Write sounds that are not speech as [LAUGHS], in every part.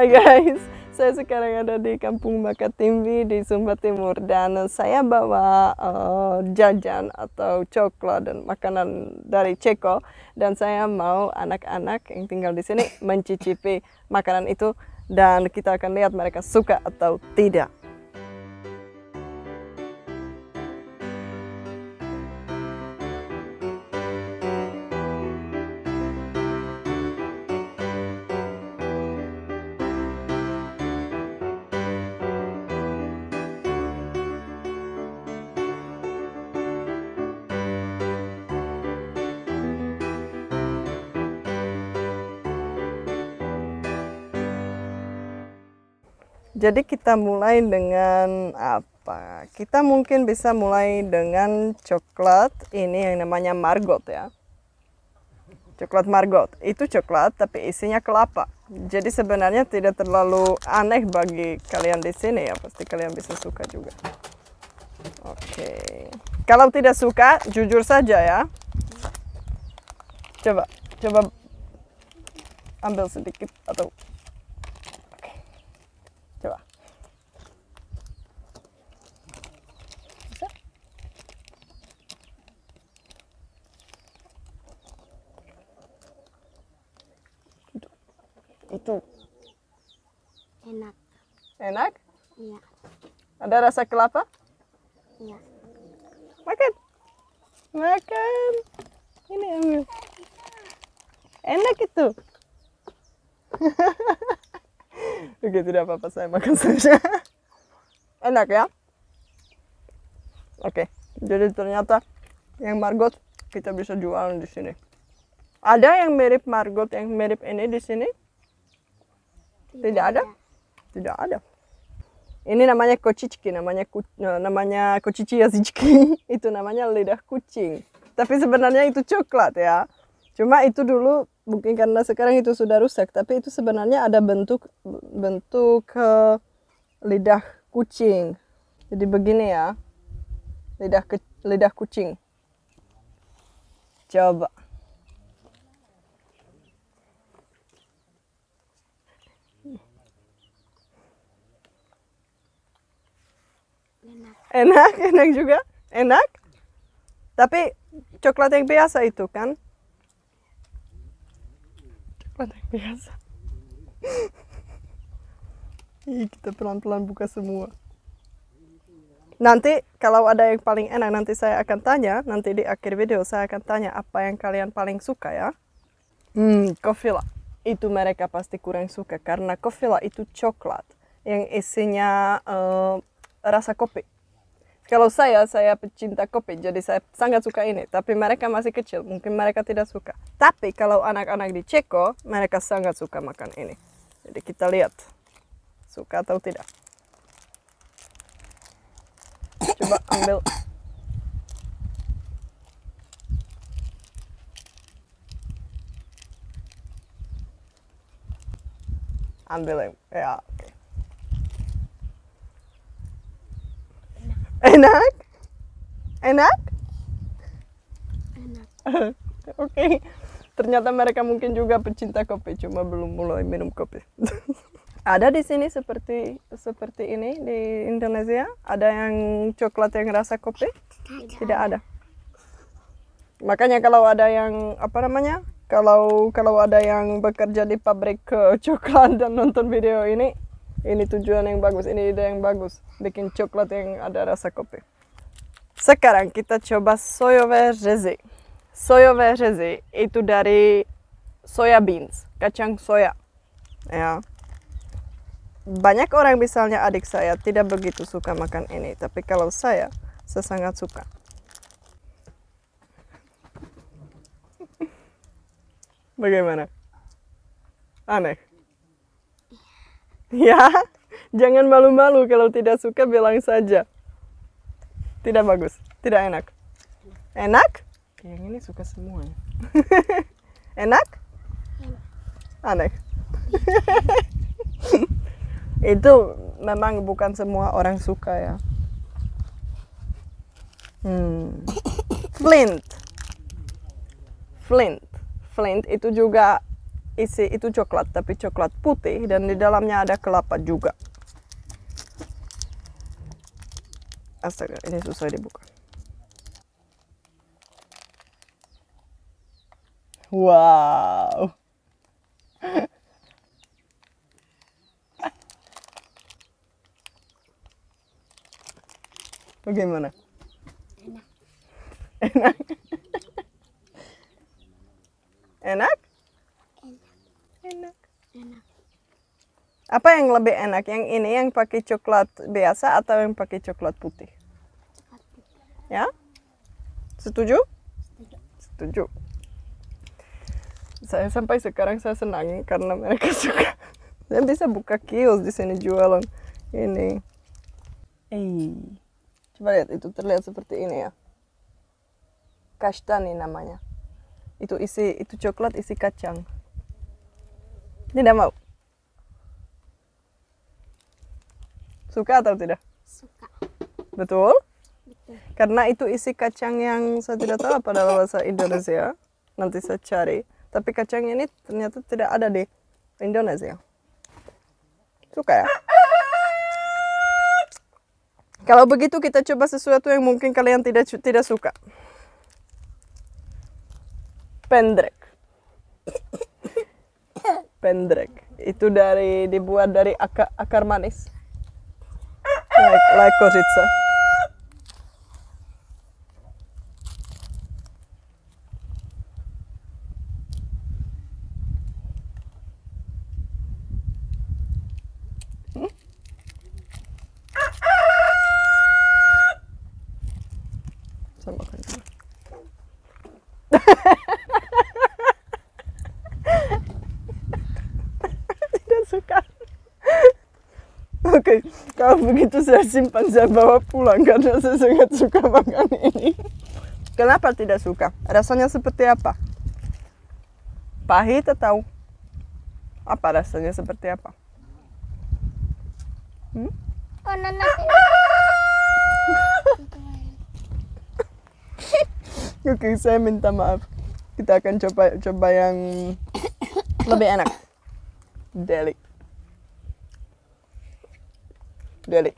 Hai guys, saya sekarang ada di Kampung Makatimbi di Sumba Timur dan saya bawa uh, jajan atau coklat dan makanan dari Ceko dan saya mau anak-anak yang tinggal di sini mencicipi makanan itu dan kita akan lihat mereka suka atau tidak. Jadi kita mulai dengan apa? Kita mungkin bisa mulai dengan coklat ini yang namanya margot ya. Coklat margot itu coklat tapi isinya kelapa. Jadi sebenarnya tidak terlalu aneh bagi kalian di sini ya, pasti kalian bisa suka juga. Oke. Kalau tidak suka, jujur saja ya. Coba, coba ambil sedikit atau itu enak enak iya ada rasa kelapa iya makan makan ini ambil enak itu [LAUGHS] oke tidak apa-apa saya makan saja [LAUGHS] enak ya oke jadi ternyata yang margot kita bisa jual di sini ada yang mirip margot yang mirip ini di sini tidak, ada. Tidak ada. Ini namanya kocičky, namanya ku, eh, namanya kocici jazičky. [LAUGHS] itu namanya lidah kucing. Tapi sebenarnya itu coklat ya. Cuma itu dulu mungkin karena sekarang itu sudah rusak, tapi itu sebenarnya ada bentuk bentuk uh, lidah kucing. Jadi begini ya. Lidah ke, lidah kucing. Coba. enak [LAUGHS] enak juga enak tapi coklat yang biasa itu kan coklat yang biasa [LAUGHS] Ih, kita pelan-pelan buka semua nanti kalau ada yang paling enak nanti saya akan tanya nanti di akhir video saya akan tanya apa yang kalian paling suka ya hmm kofila itu mereka pasti kurang suka karena kofila itu coklat yang isinya uh, rasa kopi kalau saya, saya pecinta kopi, jadi saya sangat suka ini. Tapi mereka masih kecil, mungkin mereka tidak suka. Tapi kalau anak-anak di Ceko, mereka sangat suka makan ini. Jadi kita lihat, suka atau tidak. Coba ambil ambil ya Enak? Enak? Enak. [LAUGHS] Oke. okay. Ternyata mereka mungkin juga pecinta kopi, cuma belum mulai minum kopi. [LAUGHS] ada di sini seperti seperti ini di Indonesia? Ada yang coklat yang rasa kopi? Tidak, ada. Makanya kalau ada yang apa namanya? Kalau kalau ada yang bekerja di pabrik eh, coklat dan nonton video ini, ini tujuan yang bagus, ini ide yang bagus, bikin coklat yang ada rasa kopi. Sekarang kita coba sojové řezy. Sojové řezy itu dari soya beans, kacang soya. Ya. Banyak orang misalnya adik saya tidak begitu suka makan ini, tapi kalau saya, saya sangat suka. [LAUGHS] Bagaimana? Aneh. Ya, [LAUGHS] jangan malu-malu kalau tidak suka bilang saja. Tidak bagus, tidak enak. Enak? Yang ini suka semua. [LAUGHS] enak? Aneh. [LAUGHS] Itu memang bukan semua orang suka ya. Hmm. Flint. Flint. Flint itu juga isi itu coklat tapi coklat putih dan di dalamnya ada kelapa juga astaga ini susah dibuka wow [LAUGHS] bagaimana enak enak [LAUGHS] enak apa yang lebih enak? Yang ini yang pakai coklat biasa atau yang pakai coklat putih? putih. Ya? Setuju? Setuju. Setuju. Saya sampai sekarang saya senang karena mereka [LAUGHS] suka. Saya bisa buka kios di sini jualan ini. Eh, coba lihat itu terlihat seperti ini ya. Kastani namanya. Itu isi itu coklat isi kacang. Tidak mau. Suka atau tidak? Suka. Betul? Betul. Karena itu isi kacang yang saya tidak tahu apa dalam bahasa Indonesia. Nanti saya cari. Tapi kacang ini ternyata tidak ada di Indonesia. Suka ya? Kalau begitu kita coba sesuatu yang mungkin kalian tidak tidak suka. Pendrek. pendrek. Itu dari dibuat dari aka, akarmanis. Lé, begitu saya simpan saya bawa pulang karena saya sangat suka makan ini. Kenapa tidak suka? Rasanya seperti apa? Pahit atau apa rasanya seperti apa? Hmm? [LAUGHS] Oke, okay, saya minta maaf. Kita akan coba coba yang lebih enak. Delik dari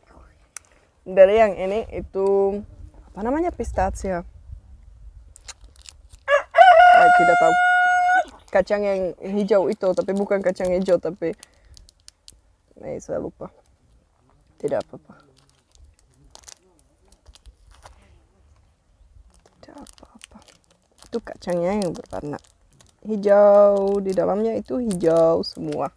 dari yang ini itu apa namanya pistachio tidak tahu kacang yang hijau itu tapi bukan kacang hijau tapi eh saya lupa tidak apa-apa tidak apa-apa itu kacangnya yang berwarna hijau di dalamnya itu hijau semua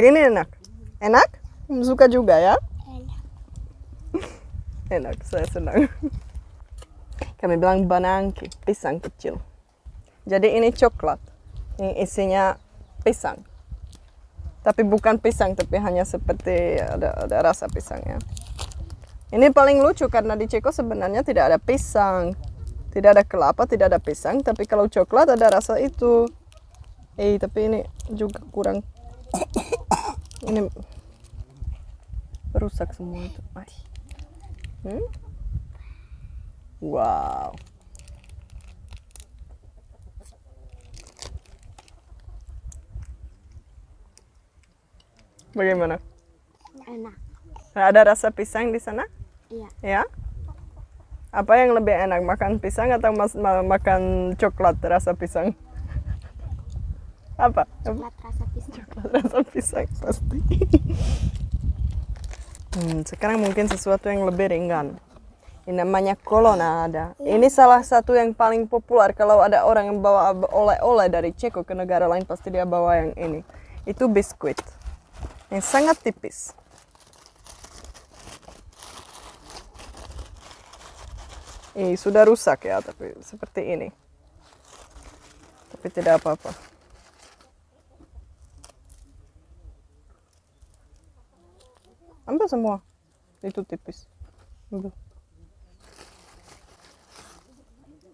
ini enak. Enak? Suka juga ya? Enak. [LAUGHS] enak, saya senang. [LAUGHS] Kami bilang ki pisang kecil. Jadi ini coklat. Ini isinya pisang. Tapi bukan pisang, tapi hanya seperti ada, ada rasa pisang ya Ini paling lucu karena di Ceko sebenarnya tidak ada pisang. Tidak ada kelapa, tidak ada pisang, tapi kalau coklat ada rasa itu. Eh, tapi ini juga kurang ini rusak semua itu. Hmm? Wow. Bagaimana? Enak. Ada rasa pisang di sana? Iya. Ya? Apa yang lebih enak, makan pisang atau makan coklat rasa pisang? apa coklat rasa pisang coklat rasa pisang pasti hmm, sekarang mungkin sesuatu yang lebih ringan ini namanya kolona ada. Iya. Ini salah satu yang paling populer kalau ada orang yang bawa oleh-oleh dari Ceko ke negara lain pasti dia bawa yang ini. Itu biskuit. Yang sangat tipis. Ini eh, sudah rusak ya, tapi seperti ini. Tapi tidak apa-apa. ambil semua itu tipis ambil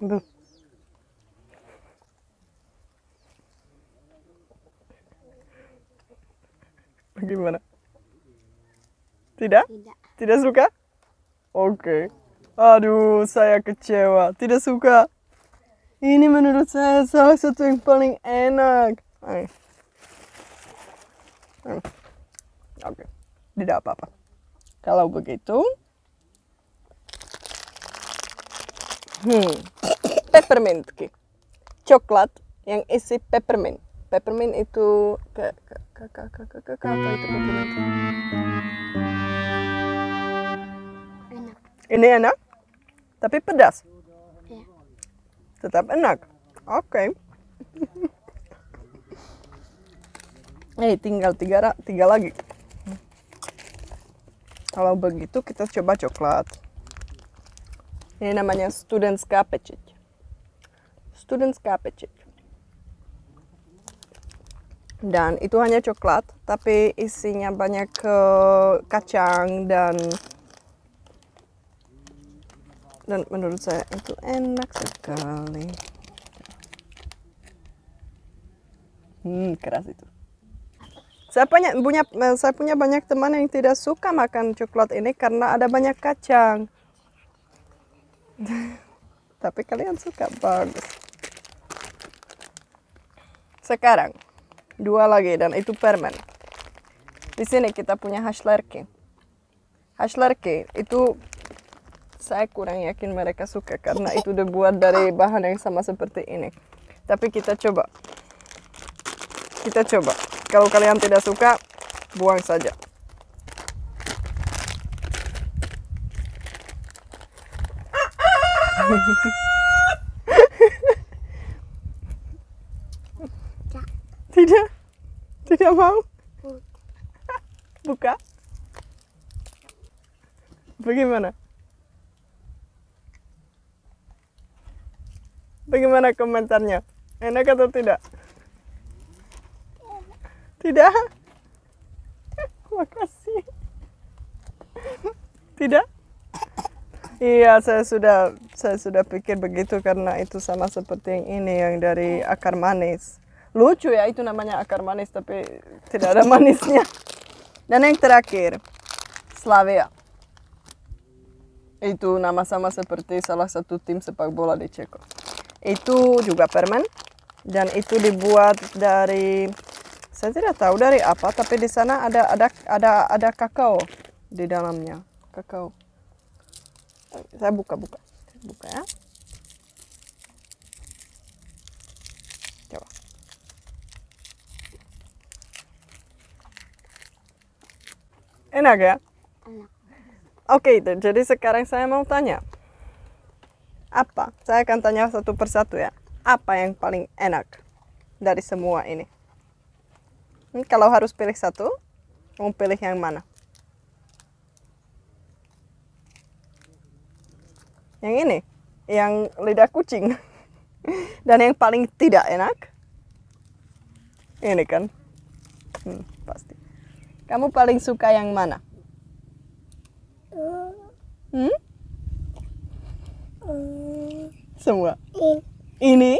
ambil Bagaimana? tidak tidak, suka oke okay. aduh saya kecewa tidak suka ini menurut saya salah satu yang paling enak Oke. Okay tidak apa-apa kalau begitu hmm peppermint cake, coklat yang isi peppermint peppermint itu ke ke ke ke ke ke, ke, ke apa itu peppermint enak ini enak tapi pedas ya. tetap enak oke okay. Eh, [LAUGHS] hey, tinggal tiga, tiga lagi. Kalau begitu kita coba coklat. Ini namanya student's cappuccino. Student's cappuccino. Dan itu hanya coklat, tapi isinya banyak ke eh, kacang dan dan menurut saya itu enak sekali. Hmm, keras itu. Saya punya, punya eh, saya punya banyak teman yang tidak suka makan coklat ini karena ada banyak kacang. [LAUGHS] Tapi kalian suka bagus. Sekarang dua lagi dan itu permen. Di sini kita punya hashlerki. Hashlerki itu saya kurang yakin mereka suka karena itu dibuat dari bahan yang sama seperti ini. Tapi kita coba. Kita coba. Kalau kalian tidak suka, buang saja. [LAUGHS] Tidak. Tidak mau. Buka. Bagaimana? Bagaimana komentarnya? Enak atau tidak? Tidak. Makasih. Tidak. Iya, saya sudah saya sudah pikir begitu karena itu sama seperti yang ini yang dari akar manis. Lucu ya itu namanya akar manis tapi tidak ada [LAUGHS] manisnya. Dan yang terakhir, Slavia. Itu nama sama seperti salah satu tim sepak bola di Ceko. Itu juga permen dan itu dibuat dari saya tidak tahu dari apa, tapi di sana ada ada ada ada kakao di dalamnya. Kakao. Saya buka buka. buka ya. Enak ya? Enak. Oke, okay, jadi sekarang saya mau tanya. Apa? Saya akan tanya satu persatu ya. Apa yang paling enak dari semua ini? Hmm, kalau harus pilih satu mau pilih yang mana yang ini yang lidah kucing [LAUGHS] dan yang paling tidak enak ini kan hmm, pasti kamu paling suka yang mana hmm? semua ini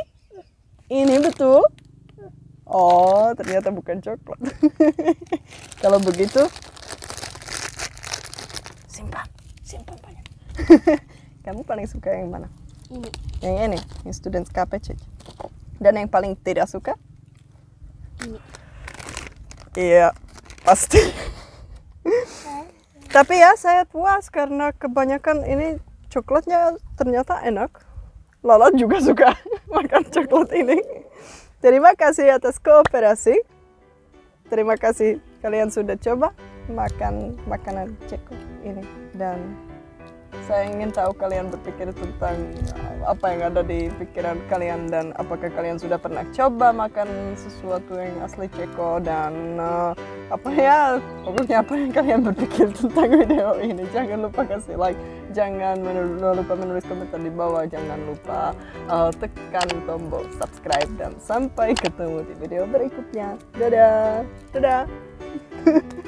ini betul Oh, ternyata bukan coklat. [LAUGHS] Kalau begitu, simpan, simpan banyak. [LAUGHS] Kamu paling suka yang mana? Ini. Yang ini, yang student cabbage. Dan yang paling tidak suka? Ini. Iya, pasti. [LAUGHS] Tapi ya saya puas karena kebanyakan ini coklatnya ternyata enak. Lala juga suka makan coklat ini. Terima kasih atas kooperasi. Terima kasih kalian sudah coba makan makanan Ceko ini dan saya ingin tahu kalian berpikir tentang uh, apa yang ada di pikiran kalian dan apakah kalian sudah pernah coba makan sesuatu yang asli Ceko dan uh, apa ya pokoknya apa yang kalian berpikir tentang video ini jangan lupa kasih like jangan lupa menulis komentar di bawah jangan lupa uh, tekan tombol subscribe dan sampai ketemu di video berikutnya dadah dadah [LAUGHS]